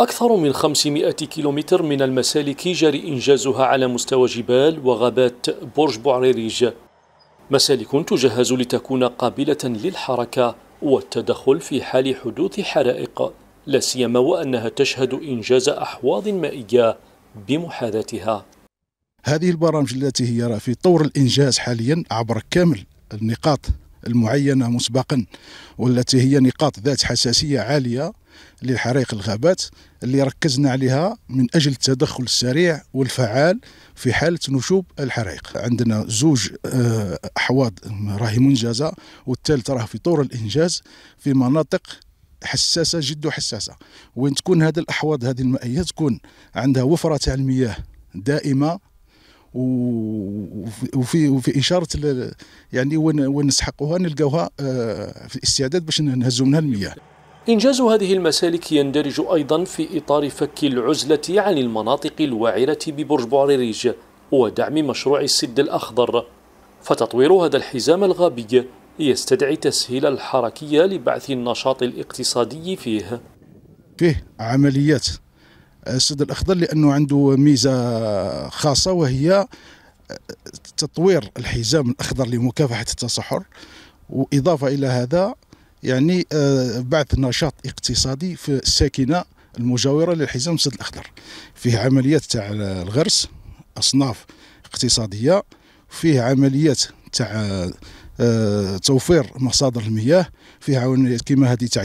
أكثر من 500 كيلومتر من المسالك جري إنجازها على مستوى جبال وغابات برج بوعريريج مسالك تجهز لتكون قابلة للحركة والتدخل في حال حدوث حرائق لا سيما وأنها تشهد إنجاز أحواض مائية بمحاذاتها هذه البرامج التي هي في طور الإنجاز حاليا عبر كامل النقاط المعينة مسبقا والتي هي نقاط ذات حساسية عالية للحرائق الغابات اللي ركزنا عليها من أجل التدخل السريع والفعال في حالة نشوب الحرائق عندنا زوج آه، أحواض راهي منجزة والثالث راه في طور الإنجاز في مناطق حساسة جد حساسة وين تكون هذه الأحواض هذه المائية تكون عندها وفرة المياه دائمة وفي وفي اشاره يعني وين وين نسحقوها نلقاوها آه، في الاستعداد باش نهزوا منها المياه إنجاز هذه المسالك يندرج أيضا في إطار فك العزلة عن المناطق الوعرة ببرج بوعريريج ودعم مشروع السد الأخضر فتطوير هذا الحزام الغابي يستدعي تسهيل الحركية لبعث النشاط الاقتصادي فيه فيه عمليات السد الاخضر لانه عنده ميزه خاصه وهي تطوير الحزام الاخضر لمكافحه التصحر واضافه الى هذا يعني آه، بعث نشاط اقتصادي في الساكنه المجاوره للحزام السد الاخضر فيه عمليات تاع الغرس اصناف اقتصاديه فيه عمليات تاع توفير مصادر المياه في عون كما هذه تاع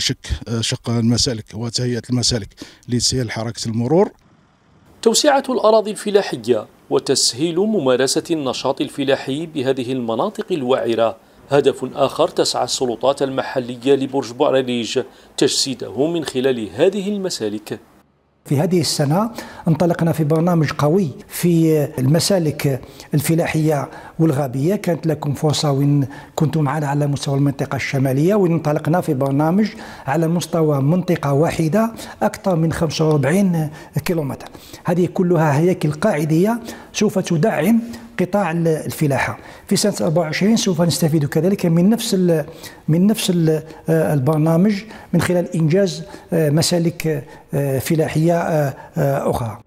آه، شق المسالك وتهيئه المسالك لتسهيل حركه المرور توسعه الاراضي الفلاحيه وتسهيل ممارسه النشاط الفلاحي بهذه المناطق الوعره هدف آخر تسعى السلطات المحلية لبرج بوعريج تجسيده من خلال هذه المسالك في هذه السنة انطلقنا في برنامج قوي في المسالك الفلاحية والغابية كانت لكم فرصة وين كنتم معنا على مستوى المنطقة الشمالية وين انطلقنا في برنامج على مستوى منطقة واحدة أكثر من 45 كيلومتر هذه كلها هياكل قاعدية سوف تدعم قطاع الفلاحه في سنه 24 سوف نستفيد كذلك من نفس من نفس آه، البرنامج من خلال انجاز آه، مسالك آه، فلاحيه اخرى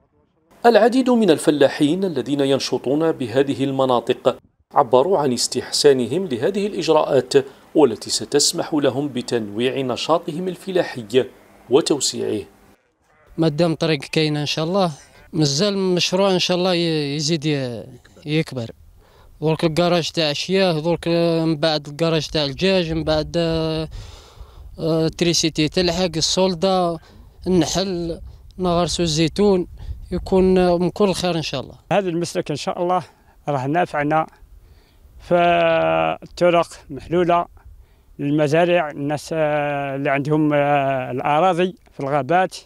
العديد من الفلاحين الذين ينشطون بهذه المناطق عبروا عن استحسانهم لهذه الاجراءات والتي ستسمح لهم بتنويع نشاطهم الفلاحي وتوسيعه مادام طريق كاينه ان شاء الله مازال المشروع ان شاء الله يزيد يكبر درك الكراج تاع الشياه درك من بعد الكراج تاع الدجاج من بعد آه، تريسيتي تلحق السولدا النحل نغرسو الزيتون يكون من آه، كل خير ان شاء الله هذا المسلك ان شاء الله راه نافعنا فالطرق آه، محلوله للمزارع الناس اللي عندهم الاراضي في الغابات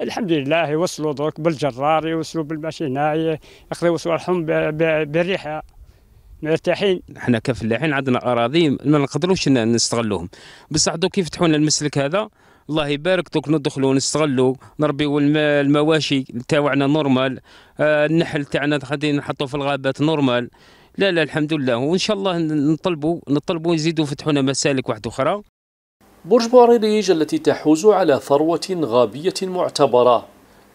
الحمد لله يوصلوا دوك بالجرار يوصلوا بالماشيناي يقضيو صوالحهم بالريحه مرتاحين حنا كفلاحين عندنا اراضي ما نقدروش نستغلوهم بصح دوك يفتحوا لنا المسلك هذا الله يبارك دوك ندخلوا نستغلوا نربيو المواشي تاعنا نورمال آه النحل تاعنا غادي نحطوه في الغابات نورمال لا لا الحمد لله وان شاء الله نطلبوا نطلبوا يزيدوا يفتحوا لنا مسالك واحده اخرى برج بوريليج التي تحوز على ثروة غابية معتبرة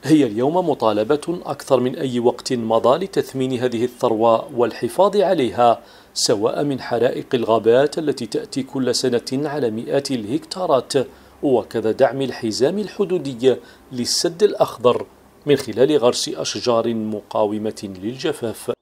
هي اليوم مطالبة أكثر من أي وقت مضى لتثمين هذه الثروة والحفاظ عليها سواء من حرائق الغابات التي تأتي كل سنة على مئات الهكتارات وكذا دعم الحزام الحدودي للسد الأخضر من خلال غرس أشجار مقاومة للجفاف